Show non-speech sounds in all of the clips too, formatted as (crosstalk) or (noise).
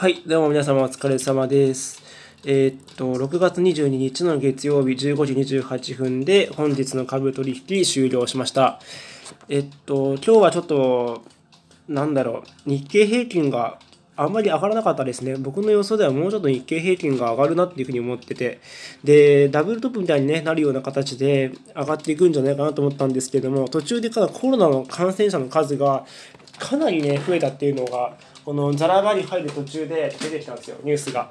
はい、どうも皆様お疲れ様です。えー、っと、6月22日の月曜日15時28分で本日の株取引終了しました。えっと、今日はちょっと、なんだろう、日経平均があんまり上がらなかったですね。僕の予想ではもうちょっと日経平均が上がるなっていうふうに思ってて、で、ダブルトップみたいに、ね、なるような形で上がっていくんじゃないかなと思ったんですけれども、途中でコロナの感染者の数がかなりね、増えたっていうのが、このザラバに入る途中で出てきたんですよ、ニュースが。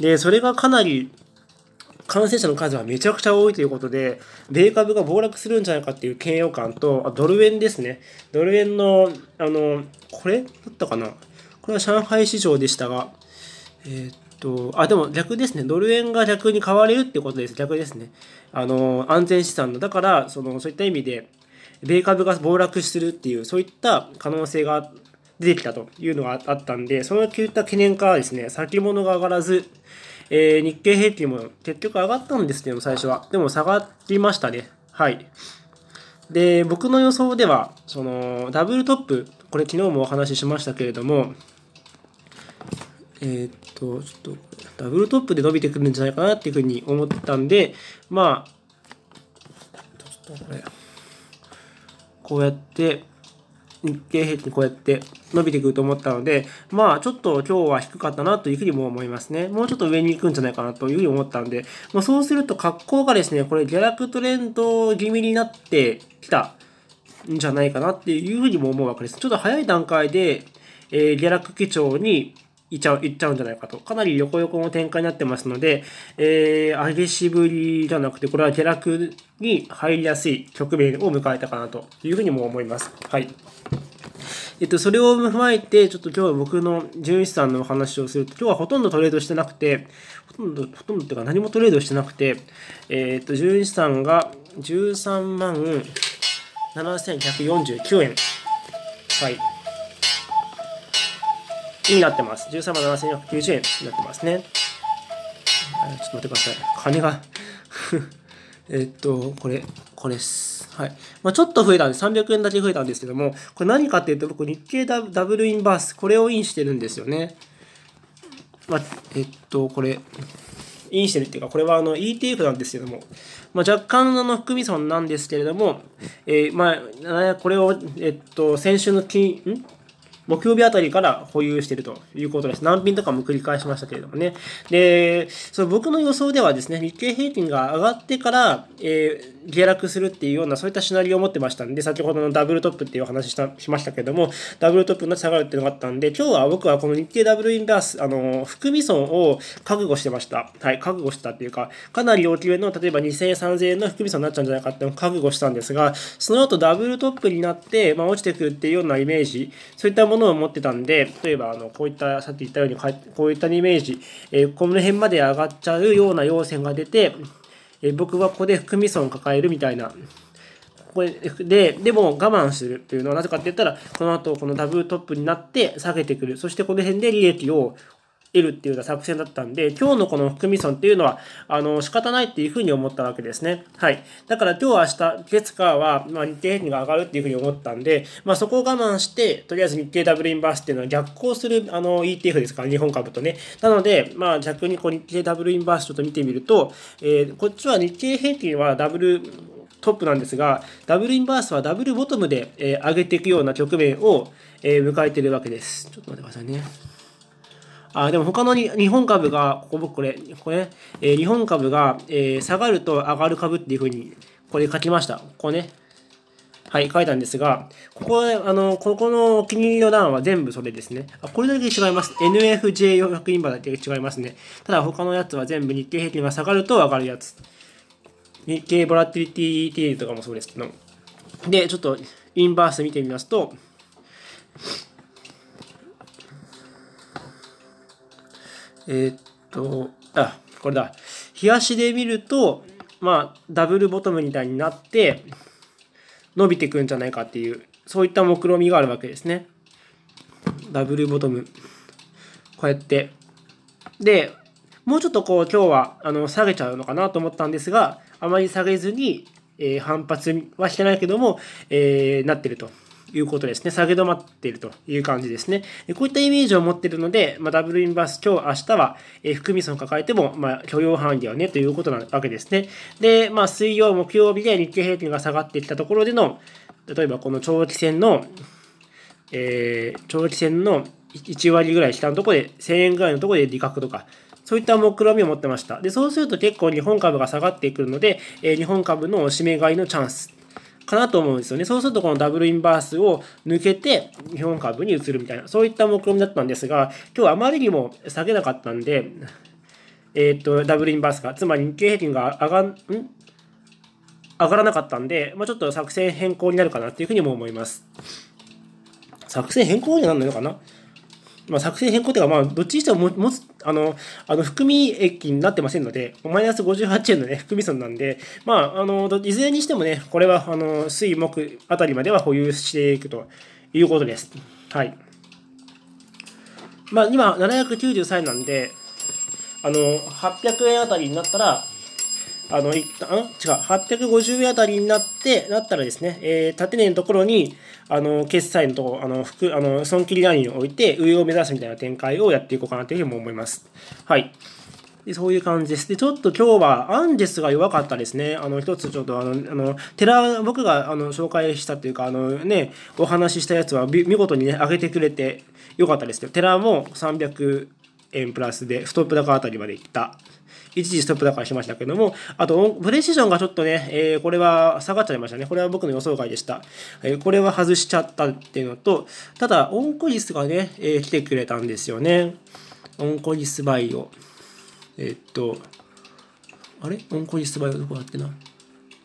で、それがかなり感染者の数はめちゃくちゃ多いということで、米株が暴落するんじゃないかっていう嫌悪感と、あドル円ですね。ドル円の、あの、これだったかなこれは上海市場でしたが、えー、っと、あ、でも逆ですね。ドル円が逆に買われるってことです。逆ですね。あの、安全資産の。だから、その、そういった意味で、米株が暴落するっていう、そういった可能性が出てきたというのがあったんで、その急った懸念からですね、先物が上がらず、えー、日経平均も結局上がったんですけども、最初は。でも下がりましたね。はい。で、僕の予想では、その、ダブルトップ、これ昨日もお話ししましたけれども、えー、っと、ちょっと、ダブルトップで伸びてくるんじゃないかなっていうふうに思ったんで、まあ、ちょっとこれ、こうやって、日経平均こうやって伸びてくると思ったので、まあちょっと今日は低かったなというふうにも思いますね。もうちょっと上に行くんじゃないかなというふうに思ったんで、まあ、そうすると格好がですね、これ下落トレンド気味になってきたんじゃないかなっていうふうにも思うわけです。ちょっと早い段階で、えー、下落基調にいっちゃう、いっちゃうんじゃないかと。かなり横横の展開になってますので、えー、上げしぶりじゃなくて、これは下落に入りやすい局面を迎えたかなというふうにも思います。はい。えっと、それを踏まえて、ちょっと今日は僕の純一さんのお話をすると、今日はほとんどトレードしてなくて、ほとんど、ほとんどっていうか何もトレードしてなくて、えー、っと、純一さんが13万7149円。はい。になってます。13万7490円になってますね。ちょっと待ってください。金が (laughs) えっと、これ、これです。はい。まあ、ちょっと増えたんで300円だけ増えたんですけども、これ何かっていうと、僕、日経ダブルインバース、これをインしてるんですよね。まあ、えっと、これ、インしてるっていうか、これはあの ETF なんですけども、まあ、若干の含み損なんですけれども、えー、まあ、これを、えっと、先週の金、ん木曜日あたりから保有しているということです。難品とかも繰り返しましたけれどもね。で、その僕の予想ではですね、日経平均が上がってから、えー、下落するっていうような、そういったシナリオを持ってましたんで、先ほどのダブルトップっていう話したしましたけれども、ダブルトップになって下がるっていうのがあったんで、今日は僕はこの日経ダブルインバース、あの、含み損を覚悟してました。はい、覚悟したっていうか、かなり大きめの、例えば2000円、3000円の含み損になっちゃうんじゃないかっていうのを覚悟したんですが、その後ダブルトップになって、まあ、落ちてくるっていうようなイメージ、そういったものものを持ってたんで、例えば、あの、こういった、さっき言ったように、こういったイメージ、えー、この辺まで上がっちゃうような要線が出て、えー、僕はここで含み損を抱えるみたいな、これで、でも我慢するっていうのはなぜかって言ったら、この後このダブルトップになって下げてくる。そしてこの辺で利益を得るっていうような作戦だったんで、今日のこの含み損っていうのは、あの、仕方ないっていうふうに思ったわけですね。はい。だから今日、明日、月火は、まあ、日経平均が上がるっていうふうに思ったんで、まあ、そこを我慢して、とりあえず日経ダブルインバースっていうのは逆行する、あの、ETF ですから、日本株とね。なので、まあ、逆にこう日経ダブルインバースちょっと見てみると、えー、こっちは日経平均はダブル、トップなんですが、ダブルインバースはダブルボトムで、えー、上げていくような局面を、えー、迎えているわけです。ちょっと待ってくださいね。あでも他のに日本株が、ここ僕これ、これ、えー、日本株が、えー、下がると上がる株っていうふうに、これ書きました。ここね。はい、書いたんですが、ここ、あの、ここのお気に入りの段は全部それですね。あ、これだけ違います。NFJ ンバーだけ違いますね。ただ他のやつは全部日経平均が下がると上がるやつ。日経ボラティリティティとかもそうですけど。で、ちょっとインバース見てみますと、えー、っと、あ、これだ。冷やしで見ると、まあ、ダブルボトムみたいになって、伸びてくんじゃないかっていう、そういった目論見があるわけですね。ダブルボトム。こうやって。で、もうちょっとこう、今日は、あの、下げちゃうのかなと思ったんですが、あまり下げずに、えー、反発はしてないけども、えー、なってると。いうことですね。下げ止まっているという感じですね。こういったイメージを持っているので、まあ、ダブルインバース、今日、明日は、え含み損抱えても、まあ、許容範囲だよねということなわけですね。で、まあ、水曜、木曜日で日経平均が下がってきたところでの、例えばこの長期戦の、えー、長期戦の1割ぐらい下のところで、1000円ぐらいのところで利確とか、そういった目論みを持ってました。で、そうすると結構日本株が下がってくるので、えー、日本株のおしめ買いのチャンスかなと思うんですよね。そうするとこのダブルインバースを抜けて日本株に移るみたいな、そういった目論見だったんですが、今日あまりにも下げなかったんで、えー、っと、ダブルインバースが、つまり日経平均が上がん、上がらなかったんで、まあ、ちょっと作戦変更になるかなっていうふうにも思います。作戦変更になるのかなまあ、作戦変更というか、まあ、どっちにしても持つ、あの、あの、含み益になってませんので、マイナス58円のね、含み損なんで、まあ、あの、いずれにしてもね、これは、あの、水木あたりまでは保有していくということです。はい。まあ、今、793円なんで、あの、800円あたりになったら、あの、いったん、違う、850円あたりになって、なったらですね、えー、縦値のところに、あの、決済のところ、あの、服、あの、損切りラインを置いて、上を目指すみたいな展開をやっていこうかなというふうに思います。はい。でそういう感じです。で、ちょっと今日はアンジェスが弱かったですね。あの、一つちょっとあの、あの、寺、僕があの紹介したというか、あのね、お話ししたやつは見事にね、上げてくれてよかったですけど、寺も300円プラスで、ストップ高あたりまでいった。一時ストップ高しましたけども、あと、プレシジョンがちょっとね、えー、これは下がっちゃいましたね。これは僕の予想外でした。えー、これは外しちゃったっていうのと、ただ、オンコリスがね、えー、来てくれたんですよね。オンコリスバイオ。えー、っと、あれオンコリスバイオどこだっけな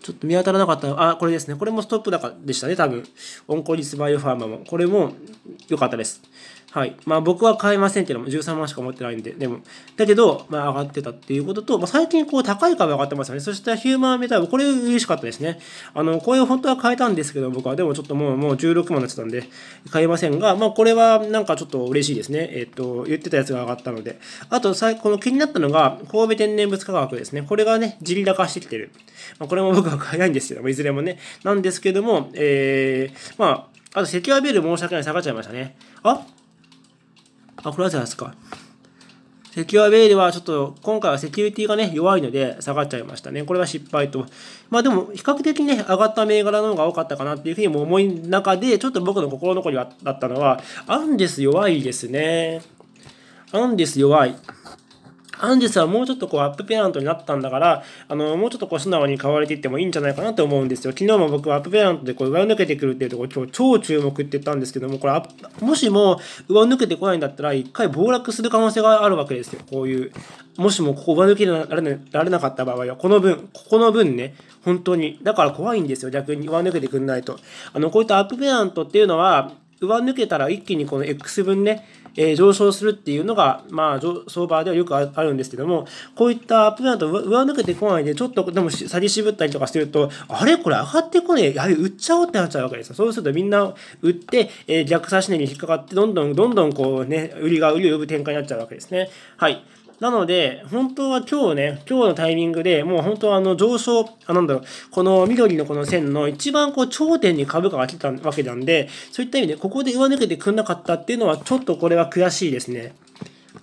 ちょっと見当たらなかった。あ、これですね。これもストップ高でしたね、多分。オンコリスバイオファーマも。これも良かったです。はい。まあ僕は買えませんけども、13万しか持ってないんで、でも。だけど、まあ上がってたっていうことと、まあ最近こう高い株上がってますよね。そしてヒューマンメタル、これ嬉しかったですね。あの、これを本当は買えたんですけど、僕はでもちょっともうもう16万になってたんで、買えませんが、まあこれはなんかちょっと嬉しいですね。えっ、と、言ってたやつが上がったので。あと、この気になったのが、神戸天然物価格ですね。これがね、地利高してきてる。まあこれも僕は買えないんですけども、いずれもね。なんですけども、えー、まあ、あと、セキュアビール申し訳ない。下がっちゃいましたね。ああ、これはじゃないですか。セキュアベールはちょっと今回はセキュリティがね弱いので下がっちゃいましたね。これは失敗と。まあでも比較的ね上がった銘柄の方が多かったかなっていうふうにも思い中でちょっと僕の心残りだったのはアンデス弱いですね。アンデス弱い。アンジュスはもうちょっとこうアップペアントになったんだから、あの、もうちょっとこう素直に買われていってもいいんじゃないかなと思うんですよ。昨日も僕はアップペアントでこう上抜けてくるっていうところ、今日超注目って言ったんですけども、これ、もしも上抜けてこないんだったら、一回暴落する可能性があるわけですよ。こういう、もしもここ上抜けられなかった場合は、この分、ここの分ね、本当に。だから怖いんですよ、逆に上抜けてくんないと。あの、こういったアップペアントっていうのは、上抜けたら一気にこの X 分ね、えー、上昇するっていうのが、まあ、相場ではよくあるんですけども、こういったアップダウンと上抜けてこないで、ちょっとでも下げ渋ったりとかしてると、あれこれ上がってこねえ、やはり売っちゃおうってなっちゃうわけですよ。そうするとみんな売って、えー、逆差し値に引っかかって、どんどんどんどんこうね、売りが売りを呼ぶ展開になっちゃうわけですね。はい。なので、本当は今日ね、今日のタイミングでもう本当はあの上昇、あ、なんだろう、この緑のこの線の一番こう頂点に株価が来たわけなんで、そういった意味でここで上抜けてくんなかったっていうのはちょっとこれは悔しいですね。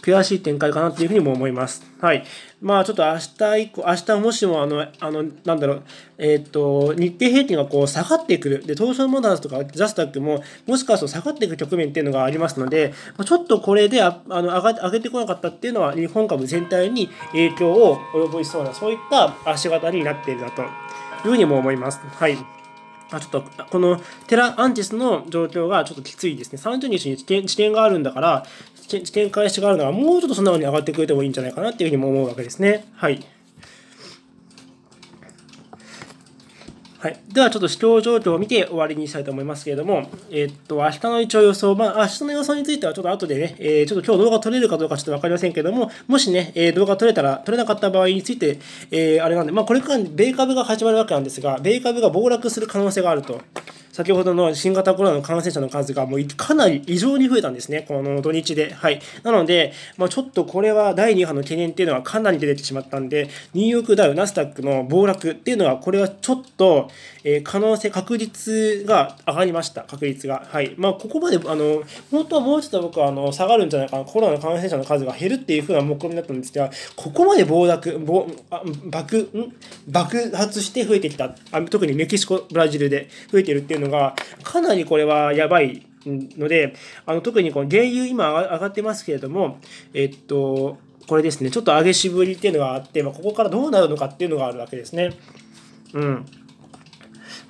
悔しい展開かなっていうふうにも思います。はい。まあちょっと明日以降、明日もしもあの、あの、なんだろう、えー、っと、日経平均がこう下がってくる。で、東証モダーズとかジャスタックも、もしかすると下がっていく局面っていうのがありますので、ちょっとこれでああの上が上げてこなかったっていうのは、日本株全体に影響を及ぼしそうな、そういった足型になっているなというふうにも思います。はい。あちょっとこのテラアンティスの状況がちょっときついですね。30日に治験があるんだから、治験開始があるのはもうちょっとそんな風に上がってくれてもいいんじゃないかなっていうふうにも思うわけですね。はい。はい、ではちょっと視聴状況を見て終わりにしたいと思いますけれども、えー、っと、明日の一応予想、まあ、明日の予想についてはちょっと後でね、えー、ちょっと今日動画撮れるかどうかちょっとわかりませんけども、もしね、えー、動画撮れたら、撮れなかった場合について、えあれなんで、まあ、これから米株が始まるわけなんですが、米株が暴落する可能性があると。先ほどの新型コロナの感染者の数がもうかなり異常に増えたんですね、この土日で。はい、なので、まあ、ちょっとこれは第2波の懸念っていうのはかなり出てきてしまったんで、ニューヨークダウ、ナスダックの暴落っていうのは、これはちょっと、えー、可能性、確率が上がりました、確率が。はいまあ、ここまであの、本当はもうちょっと僕はあの下がるんじゃないかな、コロナの感染者の数が減るっていうふうな目論だったんですが、ここまで暴落、暴あ爆ん爆発して増えてきたあ、特にメキシコ、ブラジルで増えてるっていうのが、かなりこれはやばいので、あの特にこの原油今上がってますけれども、えっと、これですね、ちょっと上げしぶりっていうのがあって、まあ、ここからどうなるのかっていうのがあるわけですね。うん。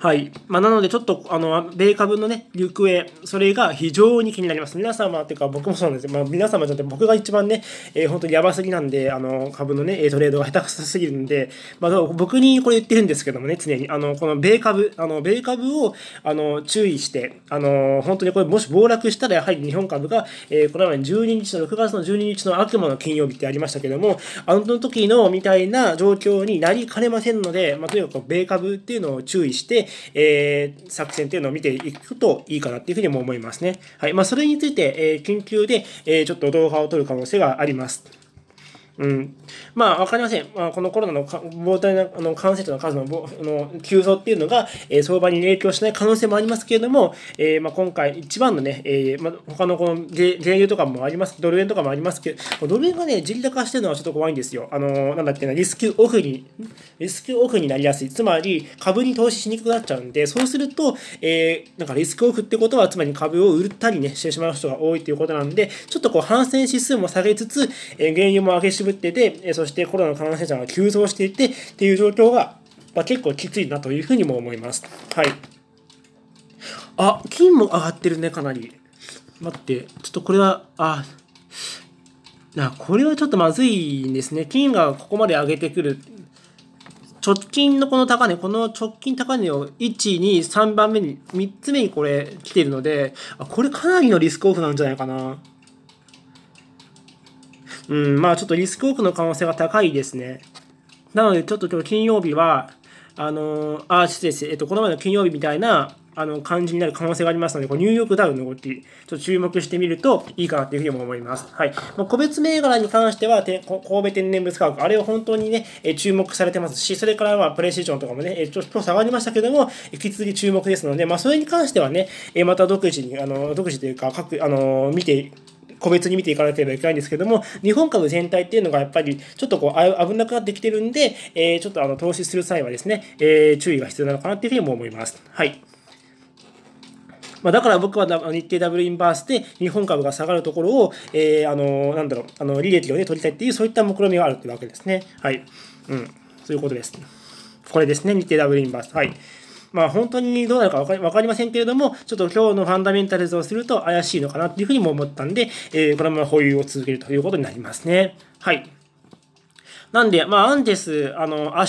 はい。まあ、なので、ちょっと、あの、米株のね、行方、それが非常に気になります。皆様っていうか、僕もそうなんですまあ、皆様じゃなくて、僕が一番ね、えー、本当にやばすぎなんで、あの、株のね、トレードが下手くそすぎるんで、まあ、僕にこれ言ってるんですけどもね、常に、あの、この米株、あの、米株を、あの、注意して、あの、本当にこれ、もし暴落したら、やはり日本株が、えー、この前12日の、6月の12日の悪魔の金曜日ってありましたけども、あの時のみたいな状況になりかねませんので、まあ、とにかく米株っていうのを注意して、えー、作戦っていうのを見ていくといいかなっていうふうにも思いますね。はい。まあ、それについて、えー、緊急で、えちょっと動画を撮る可能性があります。うん、まあ分かりません、まあ、このコロナの膨大なあの感染者の数のあの急増っていうのが、えー、相場に影響しない可能性もありますけれども、えーまあ、今回、一番のね、えーまあ、他のこの原油とかもあります、ドル円とかもありますけど、ドル円がね、地利高してるのはちょっと怖いんですよ。あのー、なんだっけな、リスクオフに、リスクオフになりやすい、つまり株に投資しにくくなっちゃうんで、そうすると、えー、なんかリスクオフってことは、つまり株を売ったりね、してしまう人が多いということなんで、ちょっとこう、反戦指数も下げつつ、えー、原油も上げしぶ作ってて、そしてコロナの感染者が急増していてっていう状況が、まあ、結構きついなというふうにも思います。はい。あ、金も上がってるね、かなり。待って、ちょっとこれは、あ、なこれはちょっとまずいんですね。金がここまで上げてくる。直近のこの高値、この直近高値を1、2、3番目に、3つ目にこれ来てるので、あ、これかなりのリスクオフなんじゃないかな。うん、まあちょっとリスクオフの可能性が高いですね。なので、ちょっと今日金曜日は、あのー、あ、失礼です。えっと、この前の金曜日みたいな、あの、感じになる可能性がありますので、こうニューヨークダウンの動き、ちょっと注目してみるといいかなというふうにも思います。はい。まあ、個別銘柄に関しては、神戸天然物価格、あれは本当にね、え注目されてますし、それからはプレシジョンとかもね、えちょっと下がりましたけども、引き続き注目ですので、まあ、それに関してはね、えまた独自に、あの、独自というか、各、あの、見て、個別に見ていかなければいけないんですけども、日本株全体っていうのがやっぱりちょっとこう危なくなってきてるんで、えー、ちょっとあの投資する際はですね、えー、注意が必要なのかなっていうふうにも思います。はい。まあ、だから僕は日経ダブルインバースで日本株が下がるところを、えー、あのなんだろう、あの利益をね、取りたいっていう、そういった目論見みがあるっていうわけですね。はい。うん。そういうことです。これですね、日経ダブルインバース。はい。まあ、本当にどうなるか分かりませんけれども、ちょっと今日のファンダメンタルズをすると怪しいのかなというふうにも思ったんで、えー、このまま保有を続けるということになりますね。はい。なんで、まあ、アンデス、あの、明日、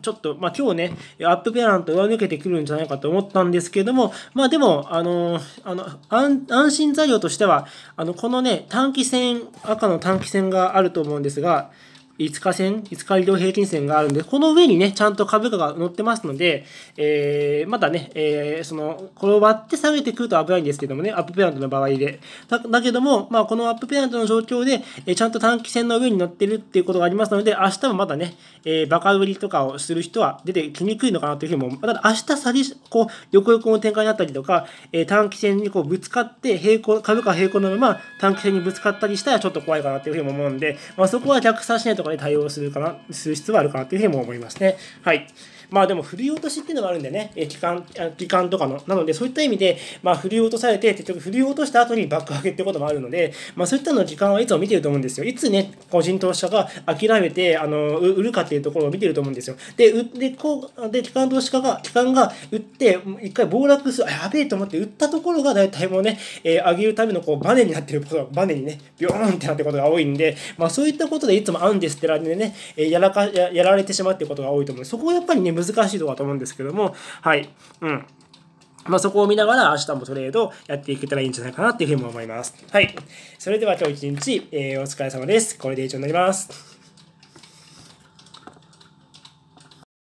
ちょっと、まあ、今日ね、アップペランと上抜けてくるんじゃないかと思ったんですけれども、まあ、でも、あの、あの、安安心材料としては、あの、このね、短期戦、赤の短期戦があると思うんですが、5日線、5日移動平均線があるんで、この上にね、ちゃんと株価が乗ってますので、えー、まだね、えー、その、転ばって下げてくると危ないんですけどもね、アップペアントの場合で。だだけども、まあ、このアップペアントの状況で、えー、ちゃんと短期線の上に乗ってるっていうことがありますので、明日もまだね、えー、バカ売りとかをする人は出てきにくいのかなというふうにも、ただ明日さり、こう、横横の展開になったりとか、えー、短期線にこうぶつかって、平行、株価平行のまま短期線にぶつかったりしたらちょっと怖いかなというふうにも思うんで、まあ、そこは逆差しないととかに対応するかな、する必要はあるかなっていうふうにも思いますね。はい。まあでも振り落としっていうのがあるんでね、えー、期間、期間とかの。なので、そういった意味で、まあ振り落とされて、結局振り落とした後に爆上げってこともあるので、まあそういったの時間はいつも見てると思うんですよ。いつね、個人投資家が諦めて、あの、売るかっていうところを見てると思うんですよ。で、売って、こう、で、機関投資家が、機関が売って、一回暴落する、やべえと思って売ったところが大体もうね、えー、上げるためのこうバネになってることが、バネにね、ビョーンってなってることが多いんで、まあそういったことでいつもアンデステラでね、えー、やらかや、やられてしまうってことが多いと思う。そこはやっぱりね、難難しいところだと思うんですけども、はい。うん。まあ、そこを見ながら明日もトレードやっていけたらいいんじゃないかなっていうふうにも思います。はい。それでは今日一日、えー、お疲れ様です。これで以上になります。